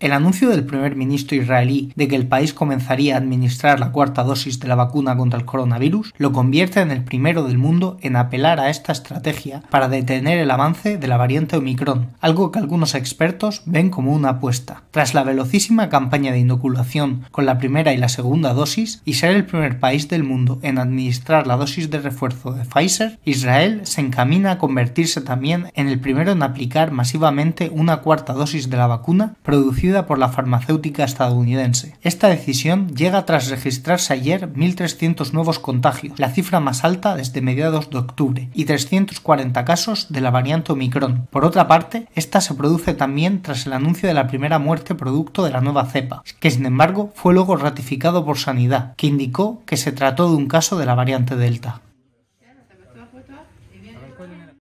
El anuncio del primer ministro israelí de que el país comenzaría a administrar la cuarta dosis de la vacuna contra el coronavirus lo convierte en el primero del mundo en apelar a esta estrategia para detener el avance de la variante Omicron, algo que algunos expertos ven como una apuesta. Tras la velocísima campaña de inoculación con la primera y la segunda dosis y ser el primer país del mundo en administrar la dosis de refuerzo de Pfizer, Israel se encamina a convertirse también en el primero en aplicar masivamente una cuarta dosis de la vacuna producida por la farmacéutica estadounidense. Esta decisión llega tras registrarse ayer 1.300 nuevos contagios, la cifra más alta desde mediados de octubre, y 340 casos de la variante Omicron. Por otra parte, esta se produce también tras el anuncio de la primera muerte producto de la nueva cepa, que sin embargo fue luego ratificado por Sanidad, que indicó que se trató de un caso de la variante Delta.